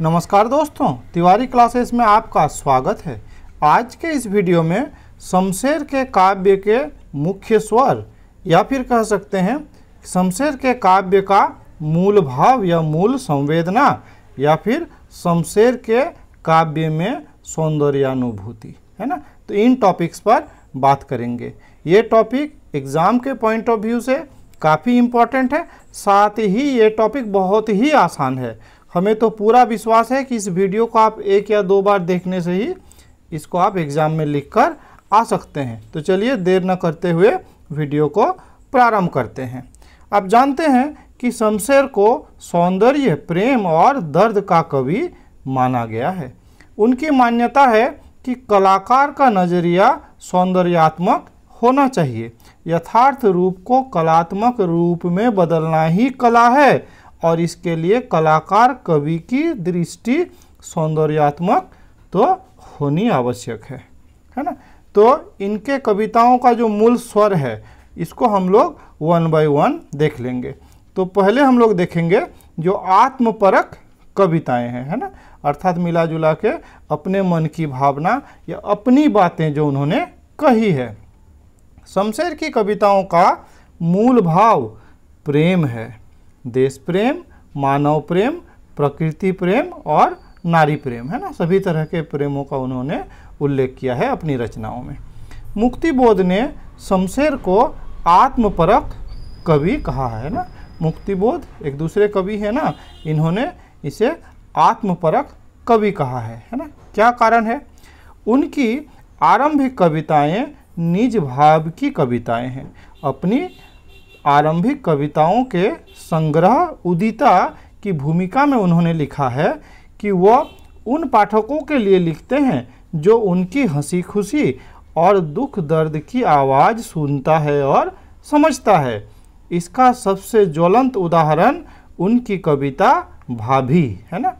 नमस्कार दोस्तों तिवारी क्लासेस में आपका स्वागत है आज के इस वीडियो में शमशेर के काव्य के मुख्य स्वर या फिर कह सकते हैं शमशेर के काव्य का मूल भाव या मूल संवेदना या फिर शमशेर के काव्य में सौंदर्यानुभूति है ना तो इन टॉपिक्स पर बात करेंगे ये टॉपिक एग्ज़ाम के पॉइंट ऑफ व्यू से काफ़ी इम्पॉर्टेंट है साथ ही ये टॉपिक बहुत ही आसान है हमें तो पूरा विश्वास है कि इस वीडियो को आप एक या दो बार देखने से ही इसको आप एग्ज़ाम में लिख कर आ सकते हैं तो चलिए देर न करते हुए वीडियो को प्रारंभ करते हैं आप जानते हैं कि शमशेर को सौंदर्य प्रेम और दर्द का कवि माना गया है उनकी मान्यता है कि कलाकार का नज़रिया सौंदर्यात्मक होना चाहिए यथार्थ रूप को कलात्मक रूप में बदलना ही कला है और इसके लिए कलाकार कवि की दृष्टि सौंदर्यात्मक तो होनी आवश्यक है है ना तो इनके कविताओं का जो मूल स्वर है इसको हम लोग वन बाय वन देख लेंगे तो पहले हम लोग देखेंगे जो आत्मपरक कविताएं हैं है ना अर्थात मिला जुला के अपने मन की भावना या अपनी बातें जो उन्होंने कही है शमशेर की कविताओं का मूल भाव प्रेम है देश प्रेम मानव प्रेम प्रकृति प्रेम और नारी प्रेम है ना सभी तरह के प्रेमों का उन्होंने उल्लेख किया है अपनी रचनाओं में मुक्तिबोध ने शमशेर को आत्मपरक कवि कहा है ना मुक्तिबोध एक दूसरे कवि है ना इन्होंने इसे आत्मपरक कवि कहा है है ना क्या कारण है उनकी आरंभिक कविताएं निज भाव की कविताएं हैं अपनी आरंभिक कविताओं के संग्रह उदिता की भूमिका में उन्होंने लिखा है कि वह उन पाठकों के लिए लिखते हैं जो उनकी हंसी खुशी और दुख दर्द की आवाज़ सुनता है और समझता है इसका सबसे ज्वलंत उदाहरण उनकी कविता भाभी है ना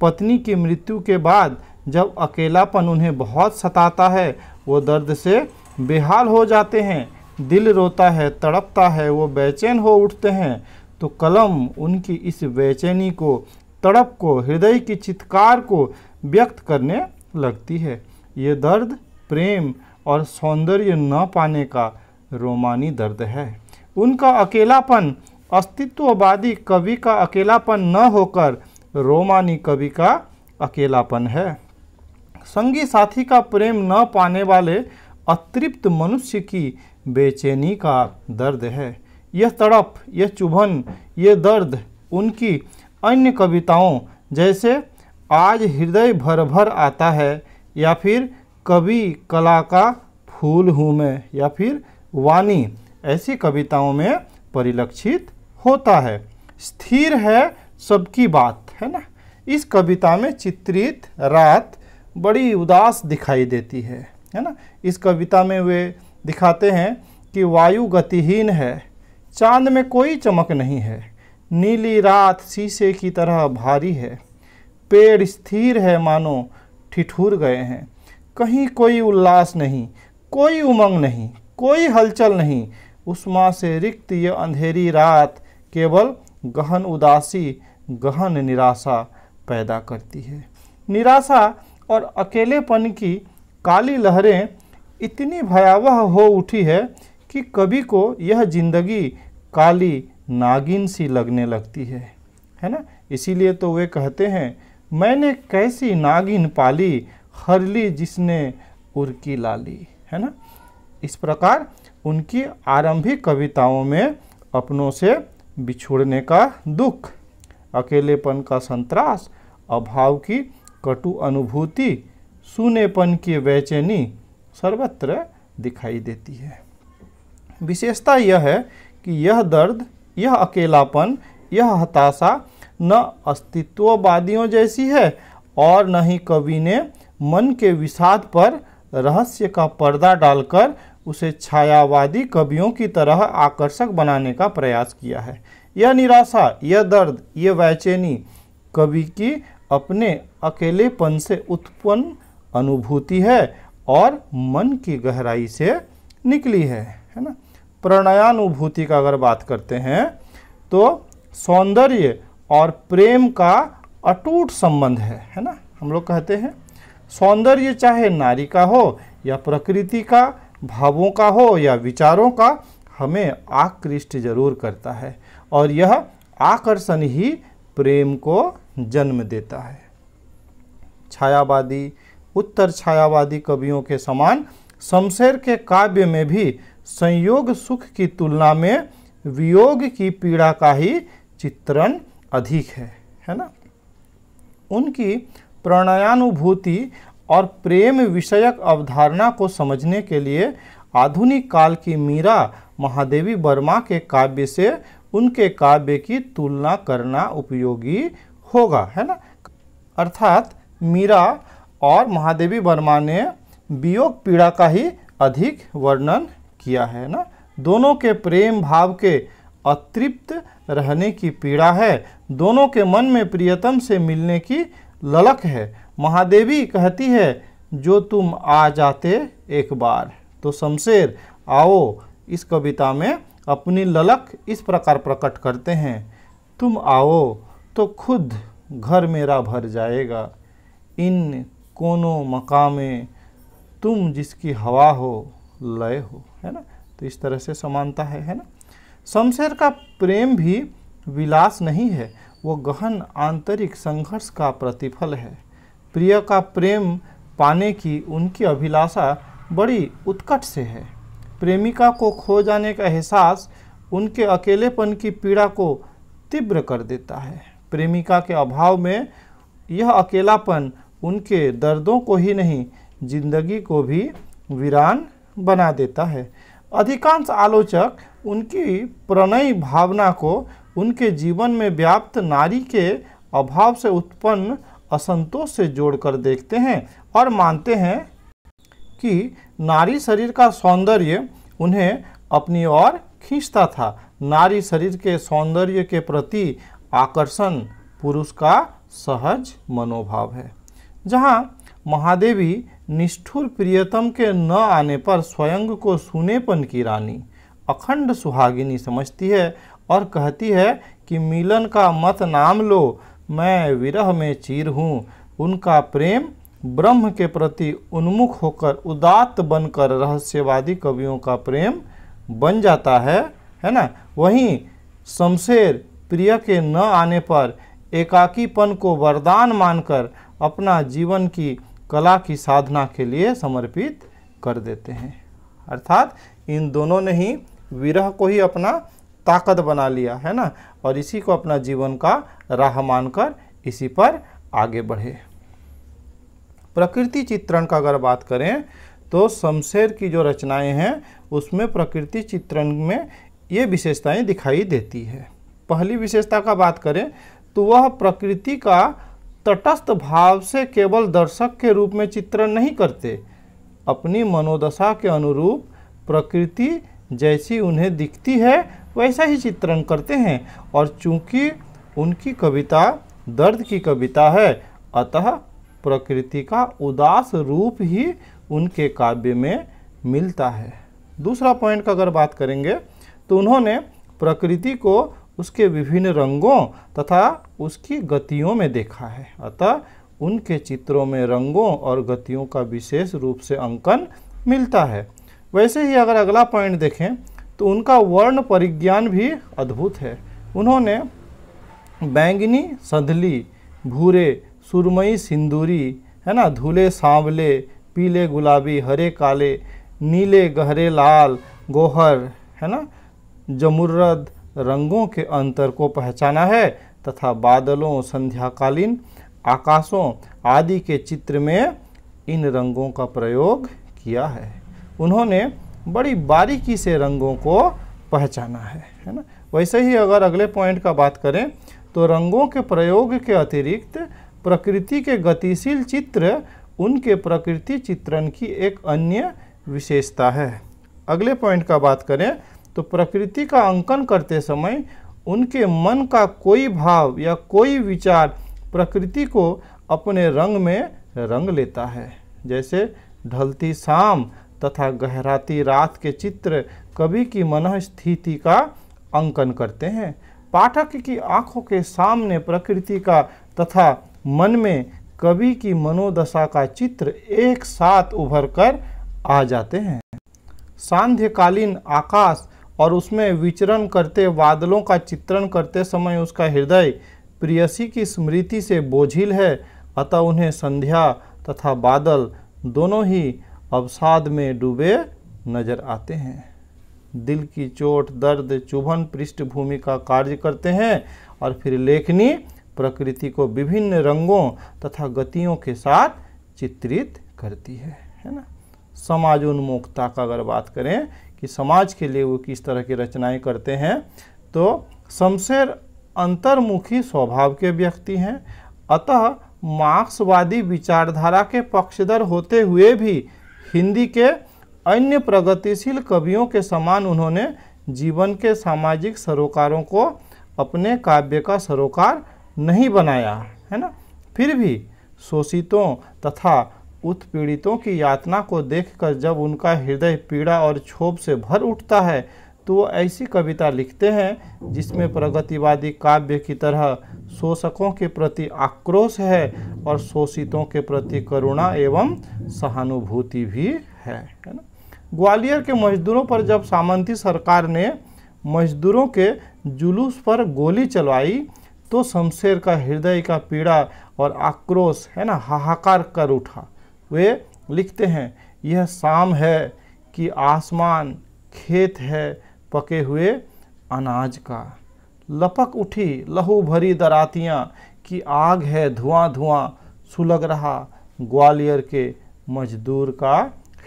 पत्नी की मृत्यु के बाद जब अकेलापन उन्हें बहुत सताता है वो दर्द से बेहाल हो जाते हैं दिल रोता है तड़पता है वो बेचैन हो उठते हैं तो कलम उनकी इस बेचैनी को तड़प को हृदय की चित्कार को व्यक्त करने लगती है ये दर्द प्रेम और सौंदर्य न पाने का रोमानी दर्द है उनका अकेलापन अस्तित्ववादी कवि का अकेलापन न होकर रोमानी कवि का अकेलापन है संगी साथी का प्रेम न पाने वाले अतृप्त मनुष्य की बेचैनी का दर्द है यह तड़प यह चुभन यह दर्द उनकी अन्य कविताओं जैसे आज हृदय भर भर आता है या फिर कवि कला का फूल हूँ मैं या फिर वाणी ऐसी कविताओं में परिलक्षित होता है स्थिर है सबकी बात है ना इस कविता में चित्रित रात बड़ी उदास दिखाई देती है है ना इस कविता में वे दिखाते हैं कि वायु गतिहीन है चांद में कोई चमक नहीं है नीली रात शीशे की तरह भारी है पेड़ स्थिर है मानो ठिठुर गए हैं कहीं कोई उल्लास नहीं कोई उमंग नहीं कोई हलचल नहीं उष्मा से रिक्त ये अंधेरी रात केवल गहन उदासी गहन निराशा पैदा करती है निराशा और अकेलेपन की काली लहरें इतनी भयावह हो उठी है कि कभी को यह जिंदगी काली नागिन सी लगने लगती है है ना इसीलिए तो वे कहते हैं मैंने कैसी नागिन पाली हरली जिसने उर्की लाली है ना इस प्रकार उनकी आरंभिक कविताओं में अपनों से बिछुड़ने का दुख अकेलेपन का संतरास अभाव की कटु अनुभूति सुनेपन की बेचैनी सर्वत्र दिखाई देती है विशेषता यह है कि यह दर्द यह अकेलापन यह हताशा न अस्तित्ववादियों जैसी है और न ही कवि ने मन के विषाद पर रहस्य का पर्दा डालकर उसे छायावादी कवियों की तरह आकर्षक बनाने का प्रयास किया है यह निराशा यह दर्द यह बेचैनी कवि की अपने अकेलेपन से उत्पन्न अनुभूति है और मन की गहराई से निकली है है ना प्रणयानुभूति का अगर बात करते हैं तो सौंदर्य और प्रेम का अटूट संबंध है है ना हम लोग कहते हैं सौंदर्य चाहे नारी का हो या प्रकृति का भावों का हो या विचारों का हमें आकृष्ट जरूर करता है और यह आकर्षण ही प्रेम को जन्म देता है छायावादी उत्तर छायावादी कवियों के समान शमशेर के काव्य में भी संयोग सुख की तुलना में वियोग की पीड़ा का ही चित्रण अधिक है है ना उनकी प्रणयानुभूति और प्रेम विषयक अवधारणा को समझने के लिए आधुनिक काल की मीरा महादेवी वर्मा के काव्य से उनके काव्य की तुलना करना उपयोगी होगा है ना अर्थात मीरा और महादेवी वर्मा ने वियोग पीड़ा का ही अधिक वर्णन किया है ना दोनों के प्रेम भाव के अतृप्त रहने की पीड़ा है दोनों के मन में प्रियतम से मिलने की ललक है महादेवी कहती है जो तुम आ जाते एक बार तो शमशेर आओ इस कविता में अपनी ललक इस प्रकार प्रकट करते हैं तुम आओ तो खुद घर मेरा भर जाएगा इन कोनो मकाम तुम जिसकी हवा हो लय हो है ना तो इस तरह से समानता है है ना शमशेर का प्रेम भी विलास नहीं है वो गहन आंतरिक संघर्ष का प्रतिफल है प्रिय का प्रेम पाने की उनकी अभिलाषा बड़ी उत्कट से है प्रेमिका को खो जाने का एहसास उनके अकेलेपन की पीड़ा को तीव्र कर देता है प्रेमिका के अभाव में यह अकेलापन उनके दर्दों को ही नहीं जिंदगी को भी वीरान बना देता है अधिकांश आलोचक उनकी प्रणयी भावना को उनके जीवन में व्याप्त नारी के अभाव से उत्पन्न असंतोष से जोड़कर देखते हैं और मानते हैं कि नारी शरीर का सौंदर्य उन्हें अपनी ओर खींचता था नारी शरीर के सौंदर्य के प्रति आकर्षण पुरुष का सहज मनोभाव है जहाँ महादेवी निष्ठुर प्रियतम के न आने पर स्वयं को सुनेपन की रानी अखंड सुहागिनी समझती है और कहती है कि मिलन का मत नाम लो मैं विरह में चीर हूँ उनका प्रेम ब्रह्म के प्रति उन्मुख होकर उदात्त बनकर रहस्यवादी कवियों का प्रेम बन जाता है है ना वहीं शमशेर प्रिय के न आने पर एकाकीपन को वरदान मानकर अपना जीवन की कला की साधना के लिए समर्पित कर देते हैं अर्थात इन दोनों ने ही विरह को ही अपना ताकत बना लिया है ना और इसी को अपना जीवन का राह मानकर इसी पर आगे बढ़े प्रकृति चित्रण का अगर बात करें तो शमशेर की जो रचनाएं हैं उसमें प्रकृति चित्रण में ये विशेषताएं दिखाई देती है पहली विशेषता का बात करें तो वह प्रकृति का तटस्थ भाव से केवल दर्शक के रूप में चित्रण नहीं करते अपनी मनोदशा के अनुरूप प्रकृति जैसी उन्हें दिखती है वैसा ही चित्रण करते हैं और चूंकि उनकी कविता दर्द की कविता है अतः प्रकृति का उदास रूप ही उनके काव्य में मिलता है दूसरा पॉइंट का अगर बात करेंगे तो उन्होंने प्रकृति को उसके विभिन्न रंगों तथा उसकी गतियों में देखा है अतः उनके चित्रों में रंगों और गतियों का विशेष रूप से अंकन मिलता है वैसे ही अगर अगला पॉइंट देखें तो उनका वर्ण परिज्ञान भी अद्भुत है उन्होंने बैंगनी संधली भूरे सुरमई सिंदूरी है ना धूले सांवले पीले गुलाबी हरे काले नीले गहरे लाल गोहर है ना जमुर्रद रंगों के अंतर को पहचाना है तथा बादलों संध्याकालीन आकाशों आदि के चित्र में इन रंगों का प्रयोग किया है उन्होंने बड़ी बारीकी से रंगों को पहचाना है है ना वैसे ही अगर अगले पॉइंट का बात करें तो रंगों के प्रयोग के अतिरिक्त प्रकृति के गतिशील चित्र उनके प्रकृति चित्रण की एक अन्य विशेषता है अगले पॉइंट का बात करें तो प्रकृति का अंकन करते समय उनके मन का कोई भाव या कोई विचार प्रकृति को अपने रंग में रंग लेता है जैसे ढलती शाम तथा गहराती रात के चित्र कवि की मन स्थिति का अंकन करते हैं पाठक की आंखों के सामने प्रकृति का तथा मन में कवि की मनोदशा का चित्र एक साथ उभर कर आ जाते हैं सांध्यकालीन आकाश और उसमें विचरण करते बादलों का चित्रण करते समय उसका हृदय प्रियसी की स्मृति से बोझिल है अतः उन्हें संध्या तथा बादल दोनों ही अवसाद में डूबे नजर आते हैं दिल की चोट दर्द चुभन पृष्ठभूमि का कार्य करते हैं और फिर लेखनी प्रकृति को विभिन्न रंगों तथा गतियों के साथ चित्रित करती है है ना समाज उन्मुखता का अगर बात करें कि समाज के लिए वो किस तरह की रचनाएं करते हैं तो शमशेर अंतर्मुखी स्वभाव के व्यक्ति हैं अतः मार्क्सवादी विचारधारा के पक्षधर होते हुए भी हिंदी के अन्य प्रगतिशील कवियों के समान उन्होंने जीवन के सामाजिक सरोकारों को अपने काव्य का सरोकार नहीं बनाया है ना फिर भी शोषितों तथा उत्पीड़ितों की यातना को देखकर जब उनका हृदय पीड़ा और क्षोभ से भर उठता है तो वो ऐसी कविता लिखते हैं जिसमें प्रगतिवादी काव्य की तरह शोषकों के प्रति आक्रोश है और शोषितों के प्रति करुणा एवं सहानुभूति भी है है ना ग्वालियर के मजदूरों पर जब सामंती सरकार ने मजदूरों के जुलूस पर गोली चलवाई तो शमशेर का हृदय का पीड़ा और आक्रोश है ना हाहाकार कर उठा वे लिखते हैं यह शाम है कि आसमान खेत है पके हुए अनाज का लपक उठी लहू भरी दरातियाँ कि आग है धुआं धुआं सुलग रहा ग्वालियर के मजदूर का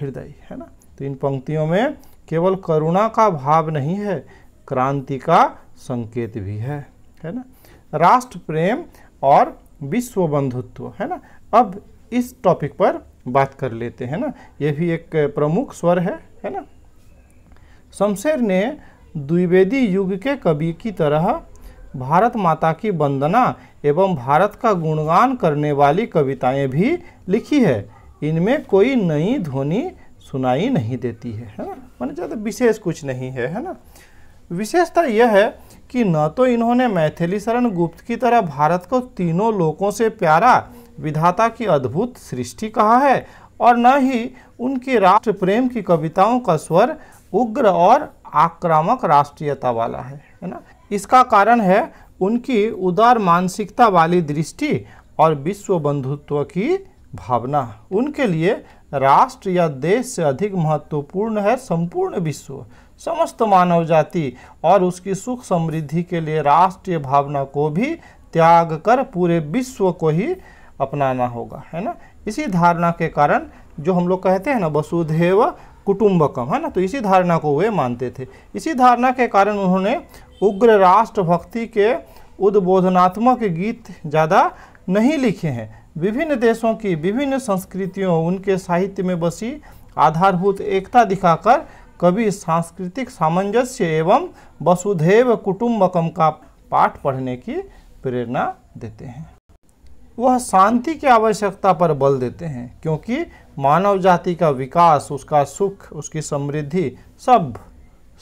हृदय है ना तो इन पंक्तियों में केवल करुणा का भाव नहीं है क्रांति का संकेत भी है है ना राष्ट्र प्रेम और विश्व बंधुत्व है ना अब इस टॉपिक पर बात कर लेते हैं ना ये भी एक प्रमुख स्वर है है ना शमशेर ने द्विवेदी युग के कवि की तरह भारत माता की वंदना एवं भारत का गुणगान करने वाली कविताएं भी लिखी है इनमें कोई नई ध्वनि सुनाई नहीं देती है है ना मैंने ज़्यादा विशेष कुछ नहीं है है ना विशेषता यह है कि न तो इन्होंने मैथिली शरण गुप्त की तरह भारत को तीनों लोकों से प्यारा विधाता की अद्भुत सृष्टि कहा है और न ही उनके राष्ट्र प्रेम की कविताओं का स्वर उग्र और आक्रामक राष्ट्रीयता वाला है है ना इसका कारण है उनकी उदार मानसिकता वाली दृष्टि और विश्व बंधुत्व की भावना उनके लिए राष्ट्र या देश से अधिक महत्वपूर्ण है संपूर्ण विश्व समस्त मानव जाति और उसकी सुख समृद्धि के लिए राष्ट्रीय भावना को भी त्याग कर पूरे विश्व को ही अपनाना होगा है ना इसी धारणा के कारण जो हम लोग कहते हैं ना वसुधेव कुटुंबकम है ना तो इसी धारणा को वे मानते थे इसी धारणा के कारण उन्होंने उग्र राष्ट्र भक्ति के उद्बोधनात्मक गीत ज़्यादा नहीं लिखे हैं विभिन्न देशों की विभिन्न संस्कृतियों उनके साहित्य में बसी आधारभूत एकता दिखाकर कवि सांस्कृतिक सामंजस्य एवं वसुधैव कुटुम्बकम का पाठ पढ़ने की प्रेरणा देते हैं वह शांति की आवश्यकता पर बल देते हैं क्योंकि मानव जाति का विकास उसका सुख उसकी समृद्धि सब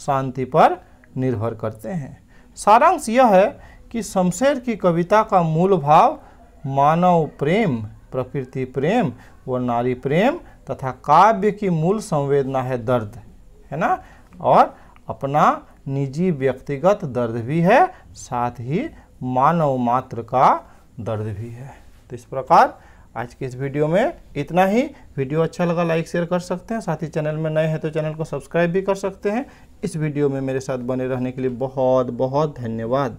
शांति पर निर्भर करते हैं सारांश यह है कि शमशेर की कविता का मूल भाव मानव प्रेम प्रकृति प्रेम व नारी प्रेम तथा काव्य की मूल संवेदना है दर्द है ना और अपना निजी व्यक्तिगत दर्द भी है साथ ही मानव मात्र का दर्द भी है तो इस प्रकार आज के इस वीडियो में इतना ही वीडियो अच्छा लगा लाइक शेयर कर सकते हैं साथ ही चैनल में नए हैं तो चैनल को सब्सक्राइब भी कर सकते हैं इस वीडियो में मेरे साथ बने रहने के लिए बहुत बहुत धन्यवाद